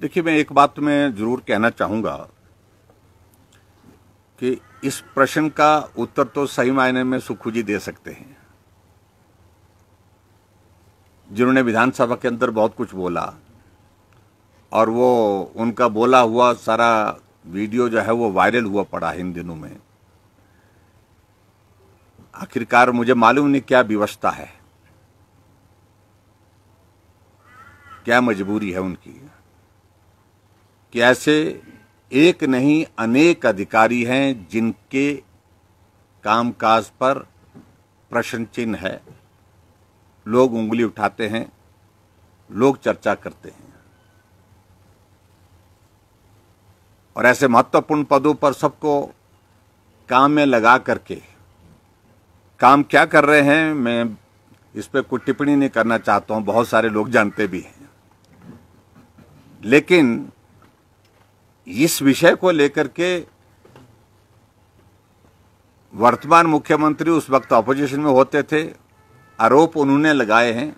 देखिए मैं एक बात मैं जरूर कहना चाहूंगा कि इस प्रश्न का उत्तर तो सही मायने में सुखू जी दे सकते हैं जिन्होंने विधानसभा के अंदर बहुत कुछ बोला और वो उनका बोला हुआ सारा वीडियो जो है वो वायरल हुआ पड़ा है इन दिनों में आखिरकार मुझे मालूम नहीं क्या व्यवस्था है क्या मजबूरी है उनकी कि ऐसे एक नहीं अनेक अधिकारी हैं जिनके कामकाज पर प्रश्न चिन्ह है लोग उंगली उठाते हैं लोग चर्चा करते हैं और ऐसे महत्वपूर्ण पदों पर सबको काम में लगा करके काम क्या कर रहे हैं मैं इस पर कोई टिप्पणी नहीं करना चाहता हूं बहुत सारे लोग जानते भी हैं लेकिन इस विषय को लेकर के वर्तमान मुख्यमंत्री उस वक्त अपोजिशन में होते थे आरोप उन्होंने लगाए हैं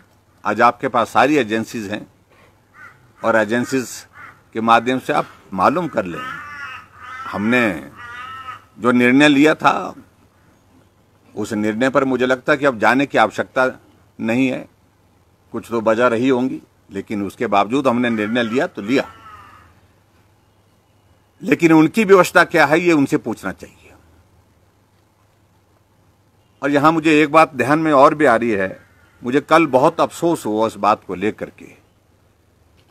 आज आपके पास सारी एजेंसीज हैं और एजेंसीज के माध्यम से आप मालूम कर लें हमने जो निर्णय लिया था उस निर्णय पर मुझे लगता कि अब जाने की आवश्यकता नहीं है कुछ तो बजा रही होंगी लेकिन उसके बावजूद हमने निर्णय लिया तो लिया लेकिन उनकी व्यवस्था क्या है ये उनसे पूछना चाहिए और यहां मुझे एक बात ध्यान में और भी आ रही है मुझे कल बहुत अफसोस हुआ इस बात को लेकर के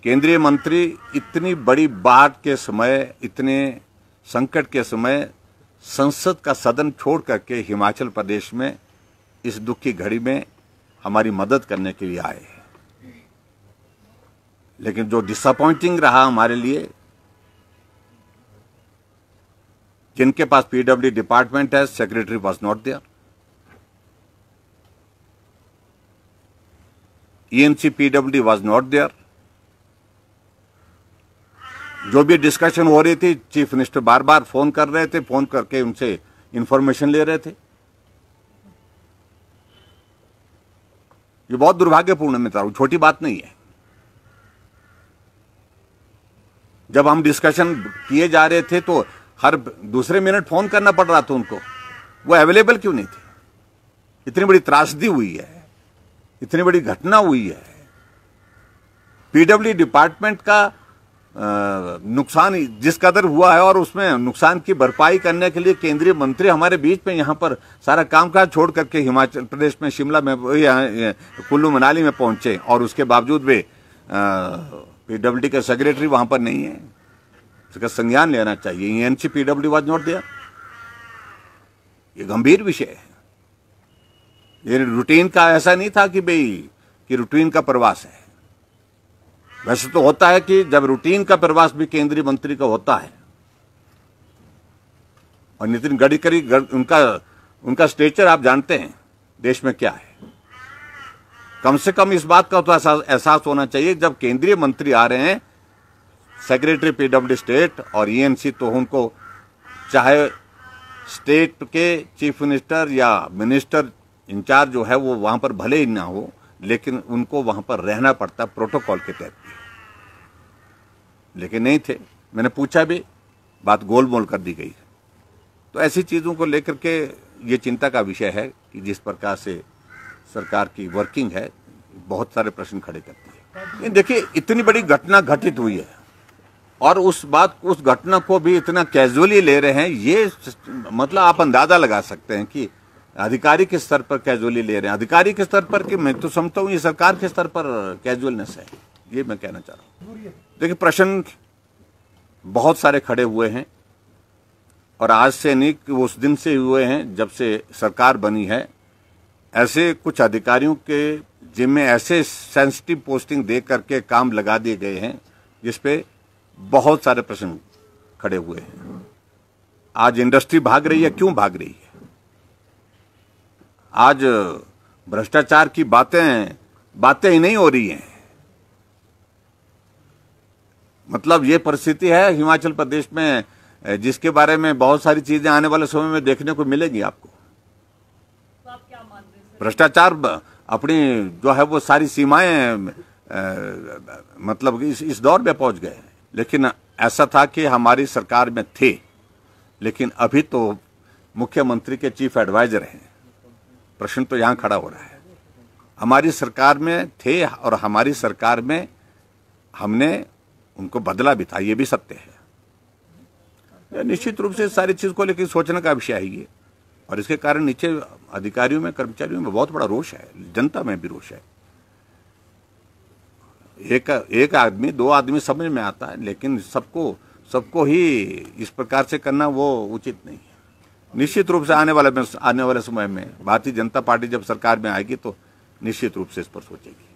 केंद्रीय मंत्री इतनी बड़ी बात के समय इतने संकट के समय संसद का सदन छोड़ करके हिमाचल प्रदेश में इस दुख की घड़ी में हमारी मदद करने के लिए आए लेकिन जो डिसअपॉइंटिंग रहा हमारे लिए जिनके पास पीडब्ल्यू डिपार्टमेंट है secretary was not there EMC PW was not there जो भी डिस्कशन हो रही थी चीफ मिनिस्टर बार बार फोन कर रहे थे फोन करके उनसे इंफॉर्मेशन ले रहे थे ये बहुत दुर्भाग्यपूर्ण है बता छोटी बात नहीं है जब हम डिस्कशन किए जा रहे थे तो हर दूसरे मिनट फोन करना पड़ रहा था उनको वो अवेलेबल क्यों नहीं थे इतनी बड़ी त्रासदी हुई है इतनी बड़ी घटना हुई है पीडब्ल्यू डिपार्टमेंट का नुकसान जिस कदर हुआ है और उसमें नुकसान की भरपाई करने के लिए केंद्रीय मंत्री हमारे बीच में यहाँ पर सारा कामकाज छोड़ करके हिमाचल प्रदेश में शिमला में कुल्लू मनाली में पहुंचे और उसके बावजूद भी पीडब्ल्यू के सेक्रेटरी वहां पर नहीं है इसका संज्ञान लेना चाहिए एनसी पीडब्ल्यू वाज नॉट दिया ये गंभीर विषय है ये रूटीन का ऐसा नहीं था कि भाई कि रूटीन का प्रवास है वैसे तो होता है कि जब रूटीन का प्रवास भी केंद्रीय मंत्री का होता है और नितिन गडकरी गड़, उनका उनका स्टेचर आप जानते हैं देश में क्या है कम से कम इस बात का तो एहसास होना चाहिए जब केंद्रीय मंत्री आ रहे हैं सेक्रेटरी पीडब्ल्यू स्टेट और ईएनसी तो उनको चाहे स्टेट के चीफ मिनिस्टर या मिनिस्टर इंचार्ज जो है वो वहाँ पर भले ही ना हो लेकिन उनको वहाँ पर रहना पड़ता प्रोटोकॉल के तहत लेकिन नहीं थे मैंने पूछा भी बात गोल मोल कर दी गई है तो ऐसी चीज़ों को लेकर के ये चिंता का विषय है कि जिस प्रकार से सरकार की वर्किंग है बहुत सारे प्रश्न खड़े करती है देखिए इतनी बड़ी घटना घटित हुई है और उस बात उस घटना को भी इतना कैजुअली ले रहे हैं ये मतलब आप अंदाजा लगा सकते हैं कि अधिकारी के स्तर पर कैजुअली ले रहे हैं अधिकारी के स्तर पर कि मैं तो समझता हूँ ये सरकार के स्तर पर कैजुअलनेस है ये मैं कहना चाह रहा हूँ देखिए प्रश्न बहुत सारे खड़े हुए हैं और आज से नहीं उस दिन से हुए हैं जब से सरकार बनी है ऐसे कुछ अधिकारियों के जिनमें ऐसे सेंसिटिव पोस्टिंग दे करके काम लगा दिए गए हैं जिसपे बहुत सारे प्रश्न खड़े हुए हैं आज इंडस्ट्री भाग रही है क्यों भाग रही है आज भ्रष्टाचार की बातें बातें ही नहीं हो रही हैं मतलब ये परिस्थिति है हिमाचल प्रदेश में जिसके बारे में बहुत सारी चीजें आने वाले समय में देखने को मिलेगी आपको भ्रष्टाचार अपनी जो है वो सारी सीमाएं मतलब इस इस दौर में पहुंच गए हैं लेकिन ऐसा था कि हमारी सरकार में थे लेकिन अभी तो मुख्यमंत्री के चीफ एडवाइज़र हैं प्रश्न तो यहाँ खड़ा हो रहा है हमारी सरकार में थे और हमारी सरकार में हमने उनको बदला भी था ये भी सत्य है निश्चित रूप से सारी चीज़ को लेकर सोचने का विषय है ये और इसके कारण नीचे अधिकारियों में कर्मचारियों में बहुत बड़ा रोष है जनता में भी रोष है एक एक आदमी दो आदमी समझ में आता है लेकिन सबको सबको ही इस प्रकार से करना वो उचित नहीं है निश्चित रूप से आने वाले में आने वाले समय में भारतीय जनता पार्टी जब सरकार में आएगी तो निश्चित रूप से इस पर सोचेगी